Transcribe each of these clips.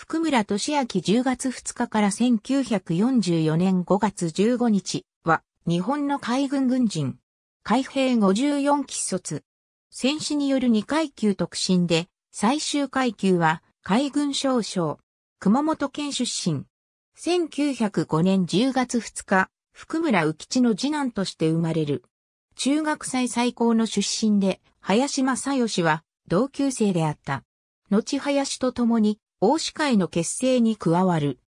福村俊明10月2日から1944年5月15日は、日本の海軍軍人。海兵54期卒。戦死による2階級特進で、最終階級は海軍少将。熊本県出身。1905年10月2日、福村浮吉の次男として生まれる。中学祭最高の出身で、林正義は同級生であった。後林と共に大司会の結成に加わる。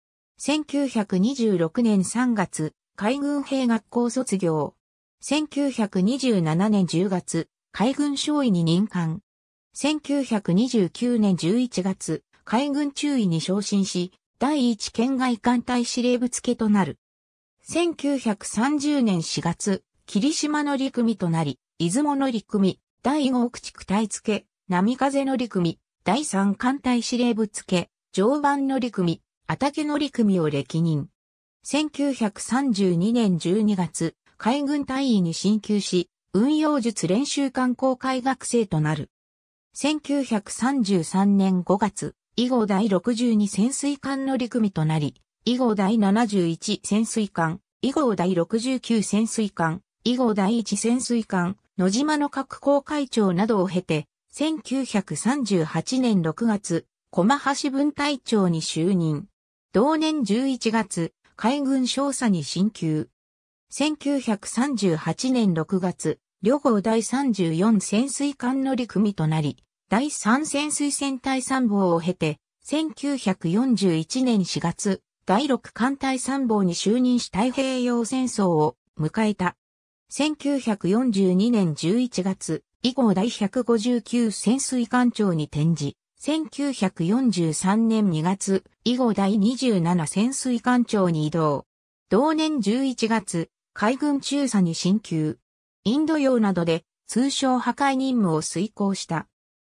1926年3月、海軍兵学校卒業。1927年10月、海軍少尉に任官。1929年11月、海軍中尉に昇進し、第一県外艦隊司令部付となる。1930年4月、霧島の陸組となり、出雲の陸組、第五駆逐隊付け、波風の陸組、第三艦隊司令部付、常磐乗組、畑乗組を歴任。1932年12月、海軍隊員に進級し、運用術練習艦公開学生となる。1933年5月、以後第62潜水艦乗組となり、以後第71潜水艦、以後第69潜水艦、以後第1潜水艦、野島の各公会長などを経て、1938年6月、駒橋分隊長に就任。同年11月、海軍少佐に進級。1938年6月、旅号第34潜水艦乗り組となり、第3潜水船隊参謀を経て、1941年4月、第6艦隊参謀に就任し太平洋戦争を迎えた。1942年11月、以降第159潜水艦長に転じ、1943年2月、以後第27潜水艦長に移動。同年11月、海軍中佐に進級。インド洋などで通商破壊任務を遂行した。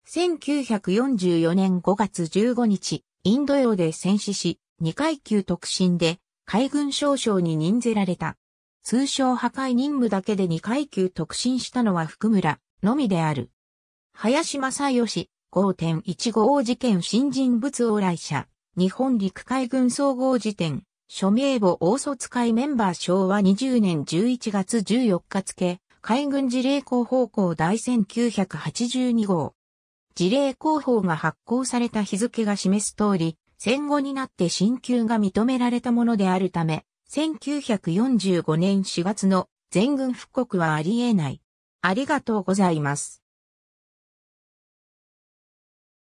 1944年5月15日、インド洋で戦死し、2階級特進で海軍少将に任ぜられた。通商破壊任務だけで2階級特進したのは福村、のみである。林正義5.15事件新人物往来者、日本陸海軍総合辞典、署名簿大卒会メンバー昭和20年11月14日付、海軍事例広報校第1982号。事例広報が発行された日付が示す通り、戦後になって進級が認められたものであるため、1945年4月の全軍復刻はあり得ない。ありがとうございます。